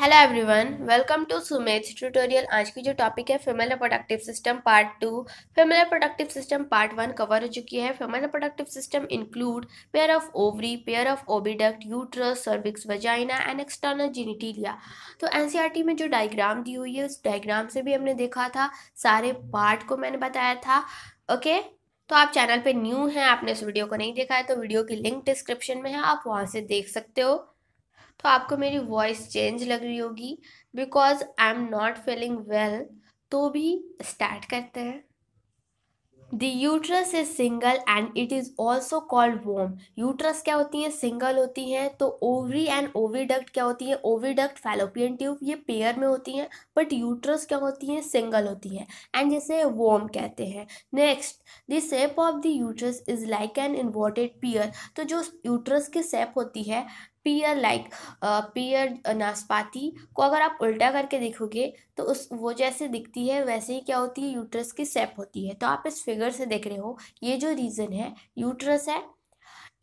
Hello everyone welcome to सुमेज tutorial आज की जो टॉपिक है female productive system part two female productive system part one cover हो चुकी है female productive system include pair of ovary pair of oviduct uterus cervix vagina and external genitalia तो an e में जो डायग्राम दी हुई है उस डायग्राम से भी हमने देखा था सारे पार्ट को मैंने बताया था ओके okay? तो आप चैनल पर न्यू हैं आपने इस वीडियो को नहीं देखा है तो वीडियो की लिंक डिस्क्रिप्शन में है आप वहाँ से देख सकते हो तो आपको मेरी वॉइस चेंज लग रही होगी because I am not feeling well तो भी स्टार्ट करते हैं the uterus is single and it is also called womb uterus क्या होती है सिंगल होती हैं तो ओवरी एंड ओवीडक्ट क्या होती है ओवीडक्ट फैलोपियन ट्यूब ये पेयर में होती हैं बट यूट्रस क्या होती हैं सिंगल होती हैं एंड जैसे वोम कहते हैं next the shape of the uterus is like an inverted pear तो जो यूट्रस की सेप होती है पियर लाइक पियर नाशपाती को अगर आप उल्टा करके देखोगे तो उस वो जैसे दिखती है वैसे ही क्या होती है यूट्रस की सेप होती है तो आप इस फिगर से देख रहे हो ये जो रीजन है यूट्रस है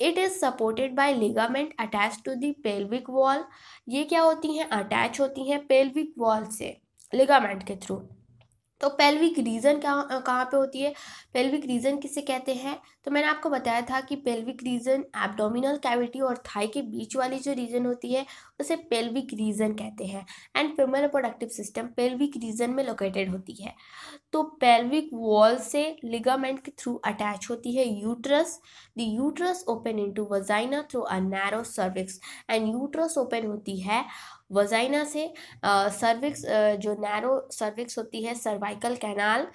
it is supported by ligament attach to the pelvic wall ये क्या होती हैं अटैच होती हैं पेल्विक वॉल से लिगामेंट के थ्रू तो पेल्विक रीजन कहाँ कहाँ पे होती है पेल्विक रीजन किसे कहते हैं तो मैंने आपको बताया था कि पेल्विक रीजन एब्डोमिनल कैविटी और थाई के बीच वाली जो रीजन होती है उसे पेल्विक रीजन कहते हैं and female productive system pelvic region में लोकेटेड होती है तो पेल्विक वॉल से लिगामेंट के थ्रू अटैच होती है uterus the uterus open into vagina through a narrow cervix and uterus open होती है वजाइना से सर्विक्स जो नैरो सर्विक्स होती है सर्वाइकल कैनाल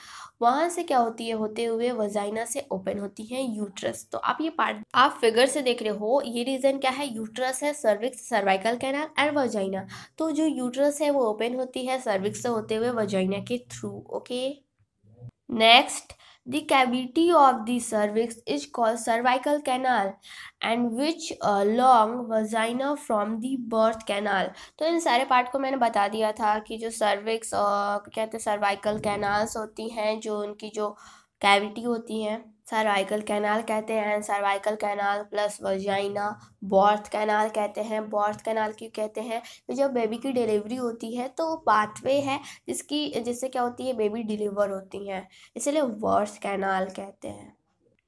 वहाँ से क्या होती है होते हुए वजाइना से ओपन होती है यूट्रस तो आप ये पार्ट आप फिगर से देख रहे हो ये रीज़न क्या है यूट्रस है cervix cervical canal and vagina तो जो यूट्रस है वो ओपन होती है सर्विक्स से होते हुए वजाइना के through okay next The cavity of the cervix is called cervical canal and which uh, long vagina from the birth canal. तो इन सारे पार्ट को मैंने बता दिया था कि जो सर्विक्स और कहते हैं सर्वाइकल कैनाल्स होती हैं जो उनकी जो कैविटी होती है सर्वाइकल कैनाल कहते हैं cervical canal plus vagina birth canal कहते हैं बॉर्थ कैनाल क्यों कहते हैं तो जब बेबी की डिलीवरी होती है तो पाथवे है जिसकी जिससे क्या होती है बेबी डिलीवर होती हैं इसलिए बॉर्थ कैनाल कहते हैं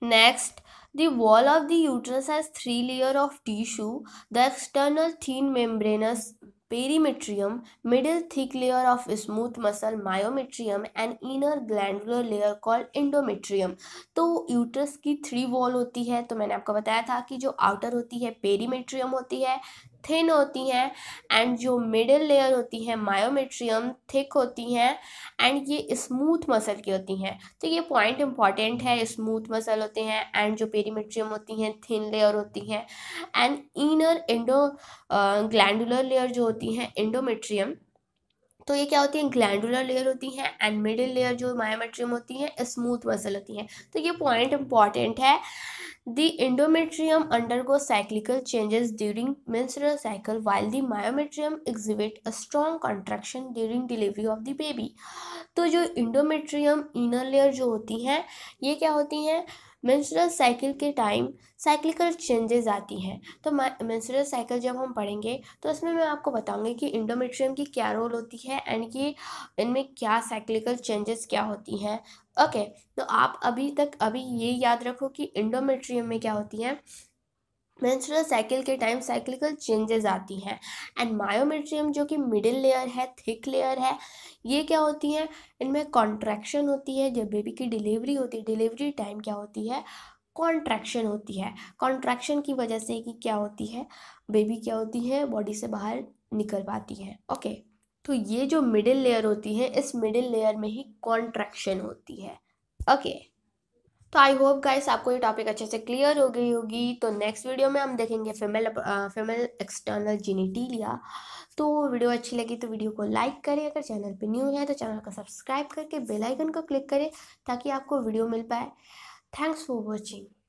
next the wall of the uterus has three layer of tissue the external thin membranous perimetrium middle thick layer of smooth muscle myometrium and inner glandular layer called endometrium तो uterus की three wall होती है तो मैंने आपको बताया था कि जो आउटर होती है पेरीमेट्रियम होती है थिन होती हैं एंड जो मिडिल लेयर होती हैं मायोमेट्रियम थिक होती हैं एंड ये स्मूथ मसल की होती हैं तो ये पॉइंट इंपॉर्टेंट है स्मूथ मसल होते हैं एंड जो पेरीमेट्रियम होती हैं थिन लेयर होती हैं and inner endo glandular layer जो होती हैं इंडोमेट्रियम तो ये क्या होती है ग्लैंडुलर लेयर होती है एंड मिडिल लेयर जो मायोमेट्रियम होती है स्मूथ मसल होती है तो ये पॉइंट इंपॉर्टेंट है The endometrium undergoes cyclical changes during menstrual cycle while the myometrium exhibit a strong contraction during delivery of the baby तो जो endometrium inner layer जो होती हैं ये क्या होती हैं मेंस्ट्रुअल साइकिल के टाइम साइक्लिकल चेंजेस आती हैं तो मेंस्ट्रुअल साइकिल जब हम पढ़ेंगे तो इसमें मैं आपको बताऊंगी कि इंडोमेट्रियम की क्या रोल होती है एंड कि इनमें क्या साइक्लिकल चेंजेस क्या होती हैं ओके okay, तो आप अभी तक अभी ये याद रखो कि इंडोमेट्रियम में क्या होती हैं मेंस्ट्रुअल साइकिल के टाइम साइक्लिकल चेंजेस आती हैं एंड मायोमेट्रियम जो कि मिडिल लेयर है थिक लेयर है ये क्या होती है इनमें कॉन्ट्रैक्शन होती है जब बेबी की डिलीवरी होती है डिलीवरी टाइम क्या होती है कॉन्ट्रैक्शन होती है कॉन्ट्रैक्शन की वजह से कि क्या होती है बेबी क्या होती है बॉडी से बाहर निकल पाती है ओके तो ये जो मिडिल लेयर होती है इस मिडिल लेयर में ही कॉन्ट्रैक्शन होती है ओके okay. तो आई होप गाइस आपको ये टॉपिक अच्छे से क्लियर हो गई होगी तो नेक्स्ट वीडियो में हम देखेंगे फीमेल फीमेल एक्सटर्नल जिनेटीलिया तो वीडियो अच्छी लगी तो वीडियो को लाइक करें अगर चैनल पे न्यू है तो चैनल को सब्सक्राइब करके बेल आइकन को क्लिक करें ताकि आपको वीडियो मिल पाए थैंक्स फॉर वॉचिंग